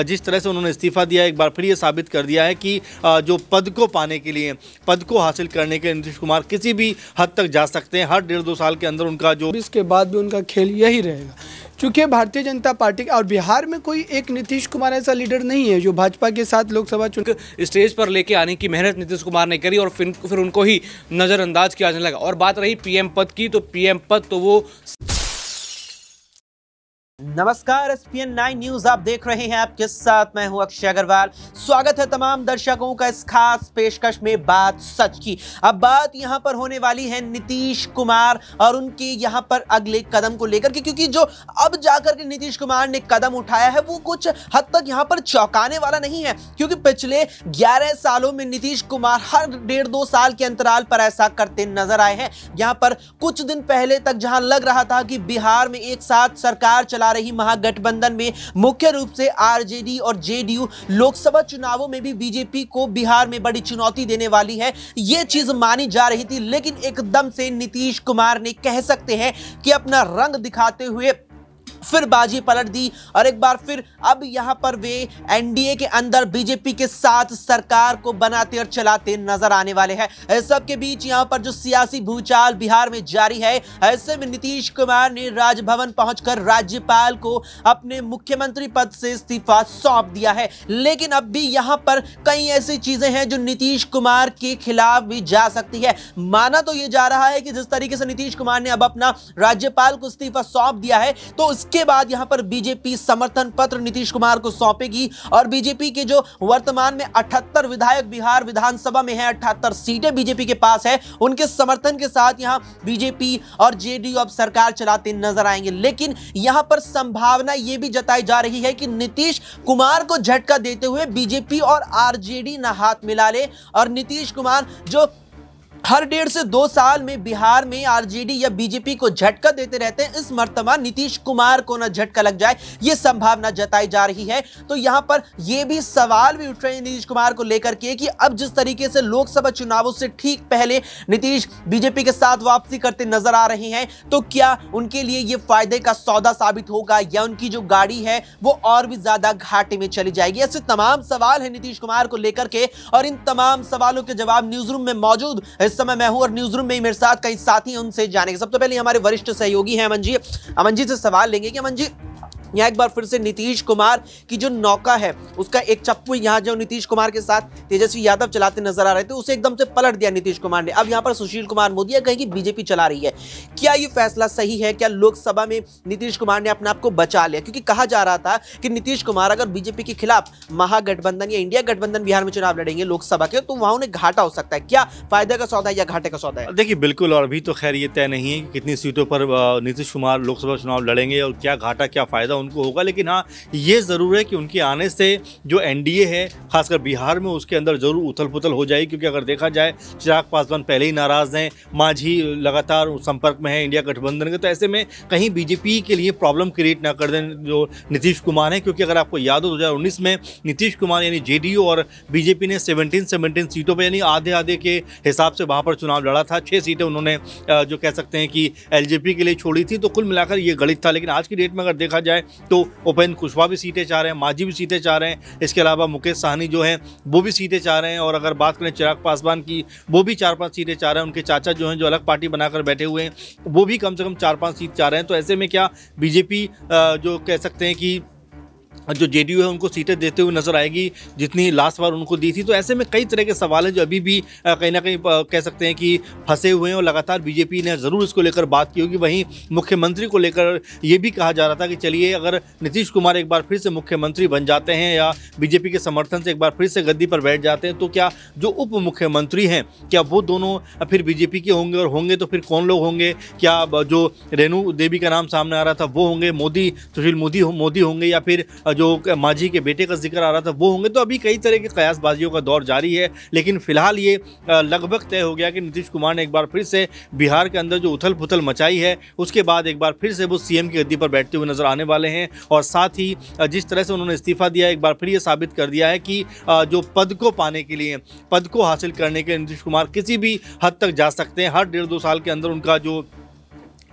जिस तरह से उन्होंने इस्तीफ़ा दिया एक बार फिर ये साबित कर दिया है कि जो पद को पाने के लिए पद को हासिल करने के नीतीश कुमार किसी भी हद तक जा सकते हैं हर डेढ़ दो साल के अंदर उनका जो इसके बाद भी उनका खेल यही रहेगा चूँकि भारतीय जनता पार्टी और बिहार में कोई एक नीतीश कुमार ऐसा लीडर नहीं है जो भाजपा के साथ लोकसभा चुनकर स्टेज पर लेके आने की मेहनत नीतीश कुमार ने करी और फिर फिर उनको ही नज़रअंदाज किया जाने लगा और बात रही पीएम पद की तो पीएम पद तो वो नमस्कार S P N nine news आप देख रहे हैं आपके साथ मैं हूं अक्षय अग्रवाल स्वागत है तमाम दर्शकों का इस खास पेशकश में बात सच की अब बात यहां पर होने वाली है नीतीश कुमार और उनके यहां पर अगले कदम को लेकर के क्योंकि जो अब जाकर के नीतीश कुमार ने कदम उठाया है वो कुछ हद तक यहां पर चौंकाने वाला नहीं है क्योंकि पिछले ग्यारह सालों में नीतीश कुमार हर डेढ़ दो साल के अंतराल पर ऐसा करते नजर आए हैं यहां पर कुछ दिन पहले तक जहां लग रहा था कि बिहार में एक साथ सरकार चला रही ही महागठबंधन में मुख्य रूप से आरजेडी और जेडीयू लोकसभा चुनावों में भी बीजेपी को बिहार में बड़ी चुनौती देने वाली है यह चीज मानी जा रही थी लेकिन एकदम से नीतीश कुमार ने कह सकते हैं कि अपना रंग दिखाते हुए फिर बाजी पलट दी और एक बार फिर अब यहां पर वे एनडीए के अंदर बीजेपी के साथ सरकार को बनाते और चलाते नजर आने वाले हैं सबके बीच यहां पर जो सियासी भूचाल बिहार में जारी है ऐसे में नीतीश कुमार ने राजभवन पहुंचकर राज्यपाल को अपने मुख्यमंत्री पद से इस्तीफा सौंप दिया है लेकिन अब भी यहां पर कई ऐसी चीजें हैं जो नीतीश कुमार के खिलाफ भी जा सकती है माना तो यह जा रहा है कि जिस तरीके से नीतीश कुमार ने अब अपना राज्यपाल को इस्तीफा सौंप दिया है तो इसके बाद यहां पर बीजेपी समर्थन पत्र नीतीश कुमार को सौंपेगी और बीजेपी के जो वर्तमान में अठहत्तर विधायक बिहार विधानसभा में है अठहत्तर सीटें बीजेपी के पास है उनके समर्थन के साथ यहां बीजेपी और जेडीयू अब सरकार चलाते नजर आएंगे लेकिन यहां पर संभावना यह भी जताई जा रही है कि नीतीश कुमार को झटका देते हुए बीजेपी और आरजेडी ना हाथ मिला ले और नीतीश कुमार जो हर डेढ़ से दो साल में बिहार में आरजेडी या बीजेपी को झटका देते रहते हैं इस मरतबा नीतीश कुमार को ना झटका लग जाए ये संभावना जताई जा रही है तो यहां पर यह भी सवाल भी उठ रहे हैं नीतीश कुमार को लेकर के कि अब जिस तरीके से लोकसभा चुनावों से ठीक पहले नीतीश बीजेपी के साथ वापसी करते नजर आ रहे हैं तो क्या उनके लिए ये फायदे का सौदा साबित होगा या उनकी जो गाड़ी है वो और भी ज्यादा घाटे में चली जाएगी ऐसे तमाम सवाल है नीतीश कुमार को लेकर के और इन तमाम सवालों के जवाब न्यूज रूम में मौजूद इस समय मैं हूं और न्यूज रूम में ही मेरे साथ कई साथी उनसे जानेंगे सबसे तो पहले हमारे वरिष्ठ सहयोगी हैं अमन जी अमन जी से सवाल लेंगे कि अमन जी यहाँ एक बार फिर से नीतीश कुमार की जो नौका है उसका एक चप्पू यहाँ जो नीतीश कुमार के साथ तेजस्वी यादव चलाते नजर आ रहे थे उसे एकदम से पलट दिया नीतीश कुमार ने अब यहाँ पर सुशील कुमार मोदी कहें कि बीजेपी चला रही है क्या ये फैसला सही है क्या लोकसभा में नीतीश कुमार ने अपने आप को बचा लिया क्योंकि कहा जा रहा था कि नीतीश कुमार अगर बीजेपी के खिलाफ महागठबंधन या इंडिया गठबंधन बिहार में चुनाव लड़ेंगे लोकसभा के तो वहां उन्हें घाटा हो सकता है क्या फायदा का सौदा है या घाटे का सौदा है देखिए बिल्कुल और अभी तो खैर ये तय नहीं है कितनी सीटों पर नीतीश कुमार लोकसभा चुनाव लड़ेंगे और क्या घाटा क्या फायदा उनको होगा लेकिन हाँ ये ज़रूर है कि उनके आने से जो एन है खासकर बिहार में उसके अंदर ज़रूर उथल पुथल हो जाएगी क्योंकि अगर देखा जाए चिराग पासवान पहले ही नाराज़ हैं माझी लगातार संपर्क में है इंडिया गठबंधन के तो ऐसे में कहीं बीजेपी के लिए प्रॉब्लम क्रिएट ना कर दें जो नीतीश कुमार हैं क्योंकि अगर आपको याद हो दो हज़ार उन्नीस में नीतीश कुमार यानी जेडीयू और बीजेपी ने सेवनटीन सेवनटीन सीटों पर यानी आधे आधे के हिसाब से वहाँ पर चुनाव लड़ा था छः सीटें उन्होंने जो कह सकते हैं कि एल के लिए छोड़ी थी तो कुल मिलाकर ये गणित था लेकिन आज की डेट में अगर देखा जाए तो उपेंद्र कुशवाहा भी सीटें चाह रहे हैं माझी भी सीटें चाह रहे हैं इसके अलावा मुकेश साहनी जो हैं वो भी सीटें चाह रहे हैं और अगर बात करें चिराग पासवान की वो भी चार पाँच सीटें चाह रहे हैं उनके चाचा जो हैं जो अलग पार्टी बनाकर बैठे हुए हैं वो भी कम से कम चार पाँच सीट चाह रहे हैं तो ऐसे में क्या बीजेपी जो कह सकते हैं कि जो जे है उनको सीटें देते हुए नजर आएगी जितनी लास्ट बार उनको दी थी तो ऐसे में कई तरह के सवाल हैं जो अभी भी कहीं ना कहीं कह सकते हैं कि फंसे हुए हैं और लगातार बीजेपी ने ज़रूर इसको लेकर बात की होगी वहीं मुख्यमंत्री को लेकर ये भी कहा जा रहा था कि चलिए अगर नीतीश कुमार एक बार फिर से मुख्यमंत्री बन जाते हैं या बीजेपी के समर्थन से एक बार फिर से गद्दी पर बैठ जाते हैं तो क्या जो उप मुख्यमंत्री हैं क्या वो दोनों फिर बीजेपी के होंगे और होंगे तो फिर कौन लोग होंगे क्या जो रेणु देवी का नाम सामने आ रहा था वो होंगे मोदी सुशील मोदी मोदी होंगे या फिर जो माझी के बेटे का जिक्र आ रहा था वो होंगे तो अभी कई तरह के कयासबाजियों का दौर जारी है लेकिन फिलहाल ये लगभग तय हो गया कि नीतीश कुमार ने एक बार फिर से बिहार के अंदर जो उथल पुथल मचाई है उसके बाद एक बार फिर से वो सीएम की गद्दी पर बैठते हुए नजर आने वाले हैं और साथ ही जिस तरह से उन्होंने इस्तीफा दिया एक बार फिर ये साबित कर दिया है कि जो पद को पाने के लिए पद को हासिल करने के लिए नीतीश कुमार किसी भी हद तक जा सकते हैं हर डेढ़ दो साल के अंदर उनका जो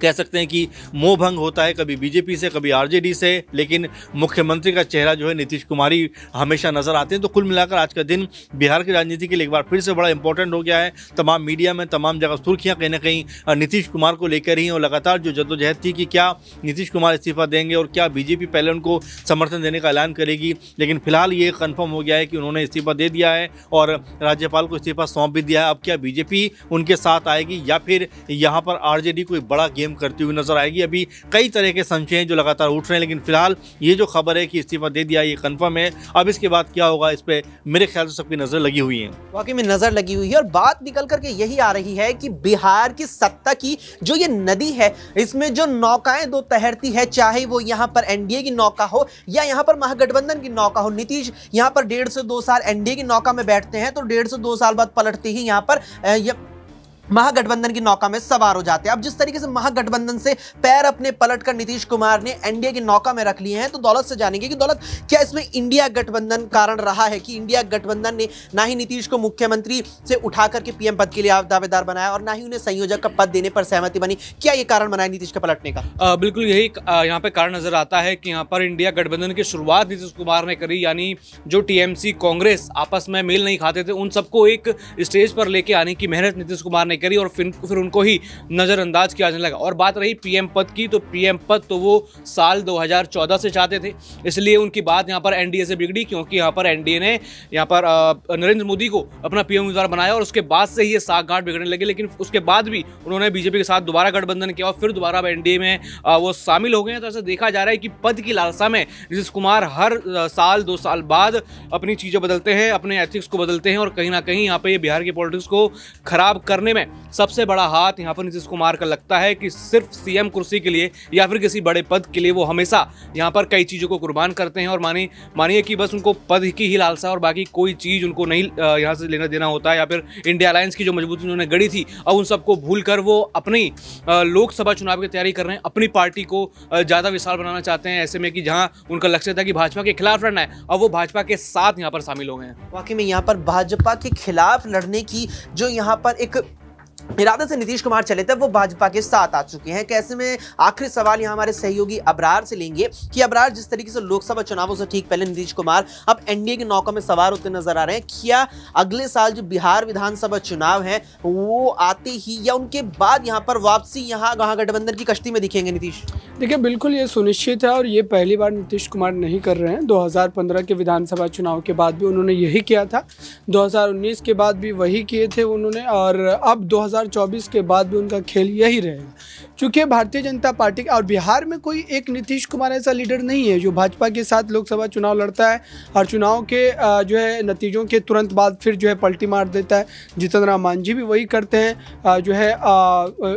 कह सकते हैं कि मोह भंग होता है कभी बीजेपी से कभी आरजेडी से लेकिन मुख्यमंत्री का चेहरा जो है नीतीश कुमार ही हमेशा नजर आते हैं तो कुल मिलाकर आज का दिन बिहार की राजनीति के लिए एक बार फिर से बड़ा इंपॉर्टेंट हो गया है तमाम मीडिया में तमाम जगह सुर्खियाँ कहीं ना कहीं नीतीश कुमार को लेकर ही और लगातार जो जद्दोजहद थी कि क्या नीतीश कुमार इस्तीफा देंगे और क्या बीजेपी पहले उनको समर्थन देने का ऐलान करेगी लेकिन फिलहाल ये कन्फर्म हो गया है कि उन्होंने इस्तीफा दे दिया है और राज्यपाल को इस्तीफा सौंप भी दिया है अब क्या बीजेपी उनके साथ आएगी या फिर यहाँ पर आर कोई बड़ा गेम क्लेम करती हुई नजर आएगी अभी कई तरह के संशय हैं जो लगातार उठ रहे हैं लेकिन फिलहाल ये जो खबर है कि इस्तीफा दे दिया ये कन्फर्म है अब इसके बाद क्या होगा इस पर मेरे ख्याल से सबकी नज़र लगी हुई है वाकई में नज़र लगी हुई है और बात निकल करके यही आ रही है कि बिहार की सत्ता की जो ये नदी है इसमें जो नौकाएं दो तहरती है चाहे वो यहाँ पर एनडीए की नौका हो या यहाँ पर महागठबंधन की नौका हो नीतीश यहाँ पर डेढ़ से दो साल एनडीए की नौका में बैठते हैं तो डेढ़ से दो साल बाद पलटते ही यहाँ पर महागठबंधन की नौका में सवार हो जाते हैं अब जिस तरीके से महागठबंधन से पैर अपने पलट कर नीतीश कुमार ने एनडीए की नौका में रख लिए हैं तो दौलत से जानेंगे कि दौलत क्या इसमें इंडिया गठबंधन कारण रहा है कि इंडिया गठबंधन ने ना ही नीतीश को मुख्यमंत्री से उठा करके पीएम पद के लिए दावेदार बनाया और ना ही उन्हें संयोजक का पद देने पर सहमति बनी क्या ये कारण बनाया नीतीश का पलटने का आ, बिल्कुल यही यहाँ पे कारण नजर आता है कि यहाँ पर इंडिया गठबंधन की शुरुआत नीतीश कुमार ने करी यानी जो टीएमसी कांग्रेस आपस में मेल नहीं खाते थे उन सबको एक स्टेज पर लेके आने की मेहनत नीतीश कुमार ने करी और फिर फिर उनको ही नज़रअंदाज किया जाने लगा और बात रही पीएम पद की तो पीएम पद तो वो साल 2014 से चाहते थे इसलिए उनकी बात यहाँ पर एनडीए से बिगड़ी क्योंकि यहाँ पर एनडीए ने यहाँ पर नरेंद्र मोदी को अपना पीएम उम्मीदवार बनाया और उसके बाद से ही ये साग घाट बिगड़ने लगे लेकिन उसके बाद भी उन्होंने बीजेपी के साथ दोबारा गठबंधन किया और फिर दोबारा अब एनडीए में वो शामिल हो गए हैं तो ऐसा देखा जा रहा है कि पद की लालसा में नीतीश कुमार हर साल दो साल बाद अपनी चीज़ें बदलते हैं अपने एथिक्स को बदलते हैं और कहीं ना कहीं यहाँ पर ये बिहार की पॉलिटिक्स को खराब करने में सबसे बड़ा हाथ यहाँ पर नीतीश कुमार का लगता है कि सिर्फ सीएम कुर्सी के लिए या फिर किसी बड़े पद के लिए वो हमेशा यहाँ पर कई चीज़ों को कुर्बान करते हैं और मानिए मानिए कि बस उनको पद की ही लालसा और बाकी कोई चीज़ उनको नहीं यहाँ से लेना देना होता है या फिर इंडिया अलायंस की जो मजबूती उन्होंने गढ़ी थी अब उन सबको भूल वो अपनी लोकसभा चुनाव की तैयारी कर रहे हैं अपनी पार्टी को ज़्यादा विशाल बनाना चाहते हैं ऐसे में कि जहाँ उनका लक्ष्य था कि भाजपा के खिलाफ लड़ना है और वो भाजपा के साथ यहाँ पर शामिल हो गए हैं वाकई में यहाँ पर भाजपा के खिलाफ लड़ने की जो यहाँ पर एक इरादे से नीतीश कुमार चले थे वो भाजपा के साथ आ चुके हैं कैसे में आखिरी सवाल यहाँ हमारे सहयोगी अबरार से लेंगे कि अबरार जिस तरीके से लोकसभा चुनावों से ठीक पहले नीतीश कुमार अब एनडीए के नौका में सवार होते नजर आ रहे हैं क्या अगले साल जो बिहार विधानसभा चुनाव है वो आते ही या उनके बाद यहाँ पर वापसी यहाँ गठबंधन की कश्ती में दिखेंगे नीतीश देखिए बिल्कुल ये सुनिश्चित है और ये पहली बार नीतीश कुमार नहीं कर रहे हैं दो के विधानसभा चुनाव के बाद भी उन्होंने यही किया था दो के बाद भी वही किए थे उन्होंने और अब दो 2024 के बाद भी उनका खेल यही रहेगा क्योंकि भारतीय जनता पार्टी और बिहार में कोई एक नीतीश कुमार ऐसा लीडर नहीं है जो भाजपा के साथ लोकसभा चुनाव लड़ता है और चुनाव के जो है नतीजों के तुरंत बाद फिर जो है पलटी मार देता है जितन राम मांझी भी वही करते हैं जो है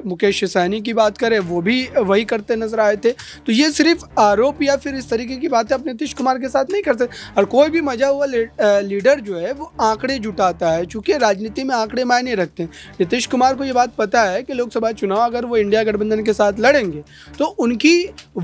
मुकेश सहनी की बात करें वो भी वही करते नजर आए थे तो ये सिर्फ आरोप या फिर इस तरीके की बातें आप नीतीश कुमार के साथ नहीं करते और कोई भी मजा हुआ लीडर जो है वो आंकड़े जुटाता है चूँकि राजनीति में आंकड़े मायने रखते हैं नीतीश कुमार कुमार को ये बात पता है कि लोकसभा चुनाव अगर वो इंडिया गठबंधन के साथ लड़ेंगे तो उनकी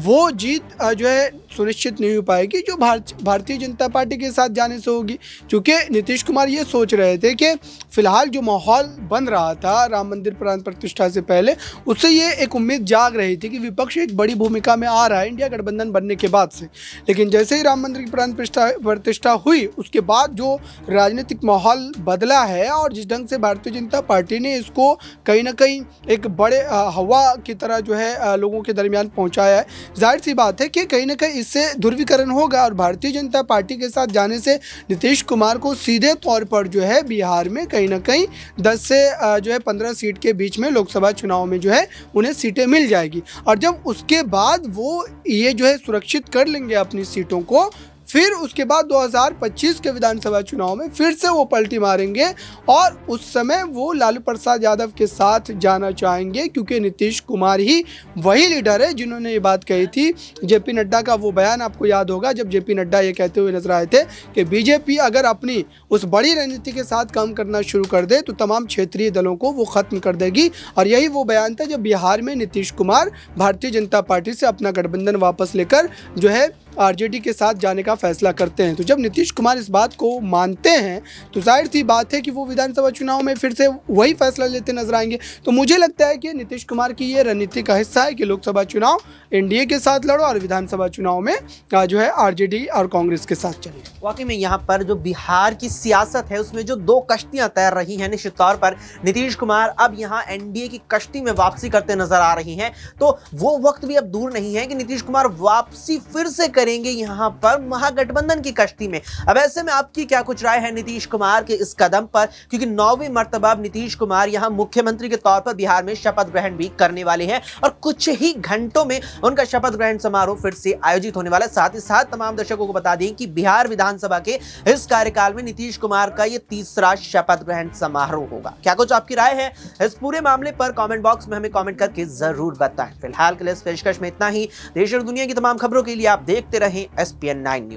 वो जीत जो है सुनिश्चित नहीं हो पाएगी जो भारतीय जनता पार्टी के साथ जाने से होगी क्योंकि नीतीश कुमार ये सोच रहे थे कि फिलहाल जो माहौल बन रहा था राम मंदिर प्राण प्रतिष्ठा से पहले उससे ये एक उम्मीद जाग रही थी कि विपक्ष एक बड़ी भूमिका में आ रहा है इंडिया गठबंधन बनने के बाद से लेकिन जैसे ही राम मंदिर की प्राण प्रतिष्ठा हुई उसके बाद जो राजनीतिक माहौल बदला है और जिस ढंग से भारतीय जनता पार्टी ने इसको कहीं ना कहीं एक बड़े हवा की तरह जो है लोगों के दरमियान पहुंचाया है जाहिर सी बात है कि कहीं ना कहीं इससे ध्रुवीकरण होगा और भारतीय जनता पार्टी के साथ जाने से नीतीश कुमार को सीधे तौर पर जो है बिहार में कहीं ना कहीं दस से जो है पंद्रह सीट के बीच में लोकसभा चुनाव में जो है उन्हें सीटें मिल जाएगी और जब उसके बाद वो ये जो है सुरक्षित कर लेंगे अपनी सीटों को फिर उसके बाद 2025 के विधानसभा चुनाव में फिर से वो पलटी मारेंगे और उस समय वो लालू प्रसाद यादव के साथ जाना चाहेंगे क्योंकि नीतीश कुमार ही वही लीडर है जिन्होंने ये बात कही थी जेपी नड्डा का वो बयान आपको याद होगा जब जेपी नड्डा ये कहते हुए नजर आए थे कि बीजेपी अगर अपनी उस बड़ी रणनीति के साथ काम करना शुरू कर दे तो तमाम क्षेत्रीय दलों को वो ख़त्म कर देगी और यही वो बयान था जब बिहार में नीतीश कुमार भारतीय जनता पार्टी से अपना गठबंधन वापस लेकर जो है आरजेडी के साथ जाने का फैसला करते हैं तो जब नीतीश कुमार इस बात को मानते हैं तो जाहिर सी बात है कि वो विधानसभा चुनाव में फिर से वही फैसला लेते नजर आएंगे तो मुझे लगता है कि नीतीश कुमार की ये रणनीति का हिस्सा है कि लोकसभा चुनाव एनडीए के साथ लड़ो और विधानसभा चुनाव में जो है आर और कांग्रेस के साथ चले वाकई में यहाँ पर जो बिहार की सियासत है उसमें जो दो कश्तियां तैर रही हैं निश्चित तौर पर नीतीश कुमार अब यहाँ एनडीए की कश्ती में वापसी करते नजर आ रही हैं तो वो वक्त भी अब दूर नहीं है कि नीतीश कुमार वापसी फिर से करें करेंगे यहाँ पर महागठबंधन की कश्ती में अब ऐसे में आपकी क्या कुछ राय है नीतीश कुमार के इस कदम पर क्योंकि नौवीं मरतबा नीतीश कुमार यहाँ मुख्यमंत्री के तौर पर बिहार में शपथ ग्रहण भी करने वाले हैं और कुछ ही घंटों में उनका शपथ ग्रहण समारोह फिर से आयोजित होने वाला है साथ ही साथ तमाम दर्शकों को बता दें कि बिहार विधानसभा के इस कार्यकाल में नीतीश कुमार का यह तीसरा शपथ ग्रहण समारोह होगा क्या कुछ आपकी राय है इस पूरे मामले पर कमेंट बॉक्स में हमें कमेंट करके जरूर बताएं फिलहाल के लिए इस पेशकश में इतना ही देश और दुनिया की तमाम खबरों के लिए आप देख देखते रहें एस पी न्यूज